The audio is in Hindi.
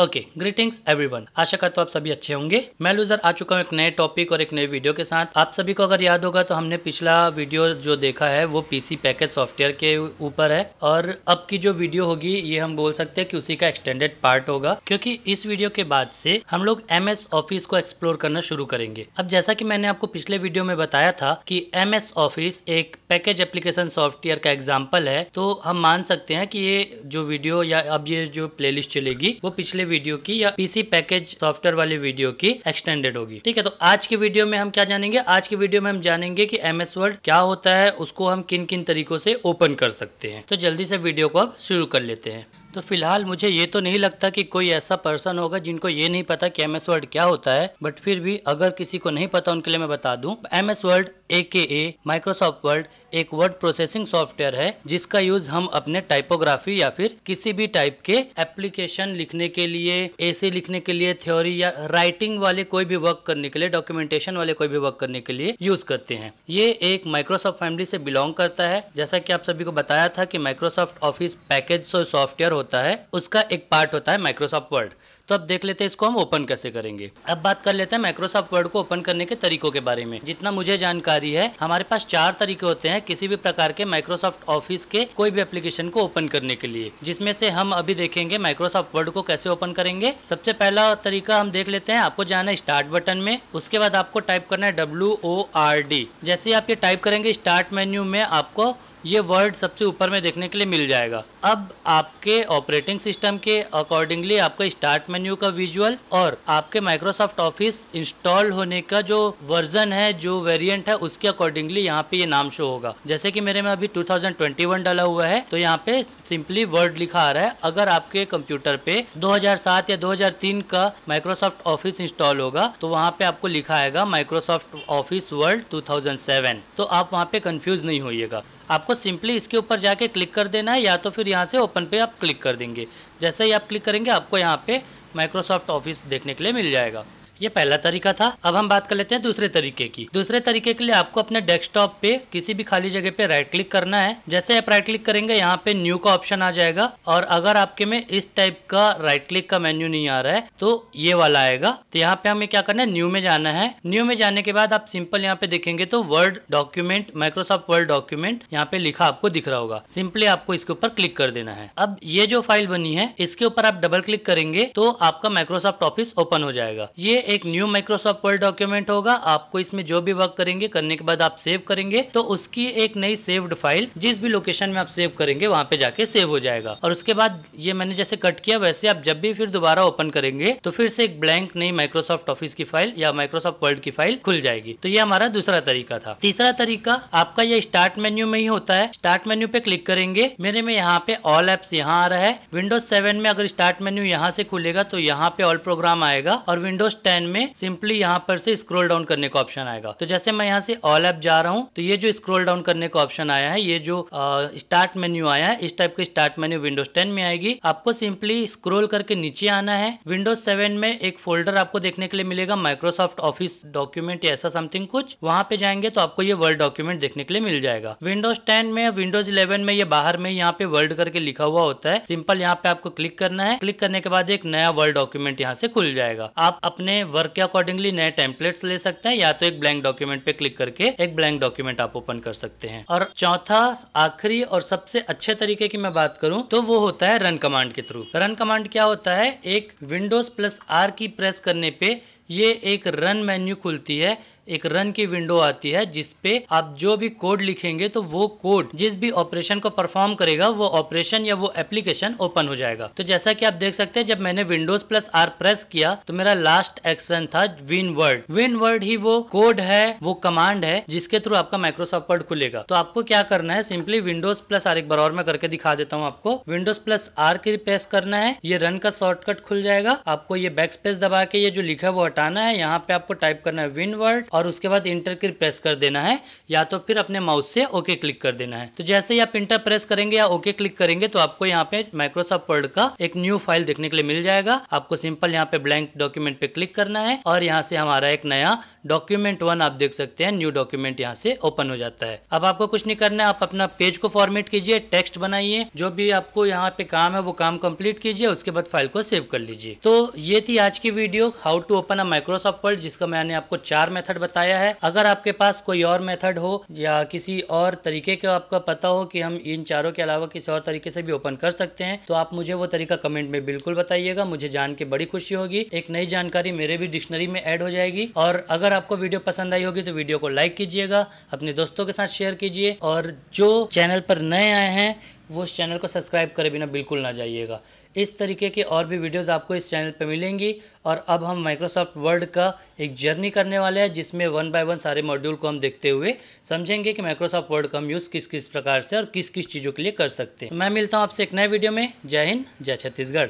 ओके ग्रीटिंग्स एवरीवन आशा करता तो आप सभी अच्छे होंगे मैं लूजर आ चुका हूँ एक नए टॉपिक और एक नए वीडियो के साथ आप सभी को अगर याद होगा तो हमने पिछला वीडियो जो देखा है वो पीसी पैकेज सॉफ्टवेयर के ऊपर है और अब की जो वीडियो होगी ये हम बोल सकते हैं कि उसी का एक्सटेंडेड पार्ट होगा क्योंकि इस वीडियो के बाद से हम लोग एम ऑफिस को एक्सप्लोर करना शुरू करेंगे अब जैसा की मैंने आपको पिछले वीडियो में बताया था की एम ऑफिस एक पैकेज एप्लीकेशन सॉफ्टवेयर का एग्जाम्पल है तो हम मान सकते हैं की ये जो वीडियो या अब ये जो प्ले चलेगी वो पिछले वीडियो की या पीसी पैकेज सॉफ्टवेयर वाले वीडियो की एक्सटेंडेड होगी ठीक है तो आज के वीडियो में हम क्या जानेंगे आज के वीडियो में हम जानेंगे कि एम एस वर्ड क्या होता है उसको हम किन किन तरीकों से ओपन कर सकते हैं तो जल्दी से वीडियो को अब शुरू कर लेते हैं तो फिलहाल मुझे ये तो नहीं लगता कि कोई ऐसा पर्सन होगा जिनको ये नहीं पता कि एम एस वर्ड क्या होता है बट फिर भी अगर किसी को नहीं पता उनके लिए मैं बता दूं M S word A K A Microsoft Word एक वर्ड प्रोसेसिंग सॉफ्टवेयर है जिसका यूज हम अपने टाइपोग्राफी या फिर किसी भी टाइप के एप्लीकेशन लिखने के लिए ऐसे लिखने के लिए थ्योरी या राइटिंग वाले कोई भी वर्क करने के लिए डॉक्यूमेंटेशन वाले कोई भी वर्क करने के लिए यूज करते हैं ये एक माइक्रोसॉफ्ट फैमिली से बिलोंग करता है जैसा की आप सभी को बताया था कि माइक्रोसॉफ्ट ऑफिस पैकेज जो सॉफ्टवेयर होता है उसका एक पार्ट होता है माइक्रोसॉफ्ट वर्ड तो अब देख लेते हैं इसको हम ओपन कैसे करेंगे अब बात कर लेते हैं माइक्रोसॉफ्ट वर्ड को ओपन करने के तरीकों के बारे में जितना मुझे जानकारी रही है हमारे पास चार तरीके होते हैं किसी भी प्रकार के माइक्रोसॉफ्ट ऑफिस के कोई भी एप्लीकेशन को ओपन करने के लिए जिसमें से हम अभी देखेंगे माइक्रोसॉफ्ट वर्ड को कैसे ओपन करेंगे सबसे पहला तरीका हम देख लेते हैं आपको जाना है स्टार्ट बटन में उसके बाद आपको टाइप करना है डब्ल्यू ओ आर डी जैसे आप ये टाइप करेंगे स्टार्ट मेन्यू में आपको ये वर्ड सबसे ऊपर में देखने के लिए मिल जाएगा अब आपके ऑपरेटिंग सिस्टम के अकॉर्डिंगली आपका स्टार्ट मेन्यू का विजुअल और आपके माइक्रोसॉफ्ट ऑफिस इंस्टॉल होने का जो वर्जन है जो वेरिएंट है उसके अकॉर्डिंगली यहाँ पे ये नाम शो होगा जैसे कि मेरे में अभी 2021 डाला हुआ है तो यहाँ पे सिंपली वर्ड लिखा आ रहा है अगर आपके कंप्यूटर पे दो या दो का माइक्रोसॉफ्ट ऑफिस इंस्टॉल होगा तो वहाँ पे आपको लिखा आएगा माइक्रोसॉफ्ट ऑफिस वर्ल्ड टू तो आप वहाँ पे कंफ्यूज नहीं होइएगा आपको सिंपली इसके ऊपर जाके क्लिक कर देना है या तो फिर यहाँ से ओपन पे आप क्लिक कर देंगे जैसे ही आप क्लिक करेंगे आपको यहाँ पे माइक्रोसॉफ्ट ऑफिस देखने के लिए मिल जाएगा ये पहला तरीका था अब हम बात कर लेते हैं दूसरे तरीके की दूसरे तरीके के लिए आपको अपने डेस्कटॉप पे किसी भी खाली जगह पे राइट क्लिक करना है जैसे आप राइट क्लिक करेंगे यहाँ पे न्यू का ऑप्शन आ जाएगा और अगर आपके में इस टाइप का राइट क्लिक का मेन्यू नहीं आ रहा है तो ये वाला आएगा तो यहाँ पे हमें क्या करना है न्यू में जाना है न्यू में जाने के बाद आप सिंपल यहाँ पे देखेंगे तो Word document Microsoft Word document यहाँ पे लिखा आपको दिख रहा होगा सिंपली आपको इसके ऊपर क्लिक कर देना है अब ये जो फाइल बनी है इसके ऊपर आप डबल क्लिक करेंगे तो आपका माइक्रोसॉफ्ट ऑफिस ओपन हो जाएगा ये एक न्यू माइक्रोसॉफ्ट वर्ड डॉक्यूमेंट होगा आपको इसमें जो भी वर्क करेंगे करने के बाद आप सेव करेंगे तो उसकी एक नई सेव्ड फाइल जिस भी लोकेशन में आप सेव करेंगे वहां पे जाके सेव हो जाएगा और उसके बाद ये मैंने जैसे कट किया वैसे आप जब भी फिर दोबारा ओपन करेंगे तो फिर से एक ब्लैंक नई माइक्रोसॉफ्ट ऑफिस की फाइल या माइक्रोसॉफ्ट वर्ल्ड की फाइल खुल जाएगी तो ये हमारा दूसरा तरीका था तीसरा तरीका आपका ये स्टार्ट मेन्यू में ही होता है स्टार्ट मेन्यू पे क्लिक करेंगे मेरे में यहाँ पे ऑल एप्स यहाँ आ रहा है विंडोज सेवन में अगर स्टार्ट मेन्यू यहाँ से खुलेगा तो यहाँ पे ऑल प्रोग्राम आएगा और विंडोज टेन पैन में सिंपली यहाँ पर से स्क्रोल डाउन करने का ऑप्शन आएगा तो जैसे मैं यहाँ से ऑल ऐप जा रहा हूँ तो ये जो स्क्रोल डाउन करने का ऑप्शन आया है ये जो स्टार्ट मेन्यू आया है इस टाइप के स्टार्ट मेन्यू विंडोज टेन में आएगी आपको सिंपली स्क्रोल करके नीचे आना है विंडोज सेवन में एक फोल्डर आपको देखने के लिए मिलेगा माइक्रोसॉफ्ट ऑफिस डॉक्यूमेंट ऐसा समथिंग कुछ वहां पे जाएंगे तो आपको ये वर्ल्ड डॉक्यूमेंट देखने के लिए मिल जाएगा विंडोज टेन में विंडोज इलेवन में ये बाहर में यहाँ पे वर्ल्ड करके लिखा हुआ होता है सिंपल यहाँ पे आपको क्लिक करना है क्लिक करने के बाद एक नया वर्ल्ड डॉक्यूमेंट यहाँ से खुल जाएगा आप अपने वर्क के अकॉर्डिंगली नए टेम्पलेट्स ले सकते हैं या तो एक ब्लैंक डॉक्यूमेंट पे क्लिक करके एक ब्लैंक डॉक्यूमेंट आप ओपन कर सकते हैं और चौथा आखिरी और सबसे अच्छे तरीके की मैं बात करूं तो वो होता है रन कमांड के थ्रू रन कमांड क्या होता है एक Windows plus R key press करने पे ये एक रन मेन्यू खुलती है एक रन की विंडो आती है जिसपे आप जो भी कोड लिखेंगे तो वो कोड जिस भी ऑपरेशन को परफॉर्म करेगा वो ऑपरेशन या वो एप्लीकेशन ओपन हो जाएगा तो जैसा कि आप देख सकते हैं जब मैंने विंडोज प्लस आर प्रेस किया तो मेरा लास्ट एक्शन था विन वर्ड विन वर्ड ही वो कोड है वो कमांड है जिसके थ्रू आपका माइक्रोसॉफ्ट वर्ड खुलेगा तो आपको क्या करना है सिंपली विंडोज प्लस आर एक बार और मैं करके दिखा देता हूँ आपको Windows plus R key press करना है ये रन का शॉर्टकट खुल जाएगा आपको ये बैक स्पेस दबा के ये जो लिखा है वो हटाना है यहाँ पे आपको टाइप करना है विन वर्ड और उसके बाद इंटर की प्रेस कर देना है या तो फिर अपने माउस से ओके क्लिक कर देना है तो जैसे ही आप इंटर प्रेस करेंगे या ओके क्लिक करेंगे तो आपको यहाँ पे माइक्रोसॉफ्ट वर्ड का एक न्यू फाइल देखने के लिए मिल जाएगा आपको सिंपल यहाँ पे ब्लैंक डॉक्यूमेंट पे क्लिक करना है और यहाँ से हमारा एक नया डॉक्यूमेंट वन आप देख सकते हैं न्यू डॉक्यूमेंट यहाँ से ओपन हो जाता है अब आपको कुछ नहीं करना है आप अपना पेज को फॉर्मेट कीजिए टेक्स्ट बनाइए जो भी आपको यहाँ पे काम है वो काम कंप्लीट कीजिए उसके बाद फाइल को सेव कर लीजिए तो ये थी आज की video how to open a Microsoft Word जिसका मैंने आपको चार मेथड बताया है अगर आपके पास कोई और मेथड हो या किसी और तरीके का आपका पता हो कि हम इन चारों के अलावा किसी और तरीके से भी ओपन कर सकते हैं तो आप मुझे वो तरीका कमेंट में बिल्कुल बताइएगा मुझे जान के बड़ी खुशी होगी एक नई जानकारी मेरे भी डिक्शनरी में एड हो जाएगी और अगर आपको वीडियो पसंद आई होगी तो वीडियो को लाइक कीजिएगा अपने दोस्तों के साथ शेयर कीजिए और जो चैनल पर नए आए हैं वो उस चैनल को सब्सक्राइब करे बिना बिल्कुल ना जाइएगा इस तरीके के और भी वीडियोस आपको इस चैनल पर मिलेंगी और अब हम माइक्रोसॉफ्ट वर्ड का एक जर्नी करने वाले हैं जिसमें वन बाय वन सारे मॉड्यूल को हम देखते हुए समझेंगे कि माइक्रोसॉफ्ट वर्ड का हम यूज़ किस किस प्रकार से और किस किस चीज़ों के लिए कर सकते हैं मैं मिलता हूँ आपसे एक नए वीडियो में जय हिंद जय छत्तीसगढ़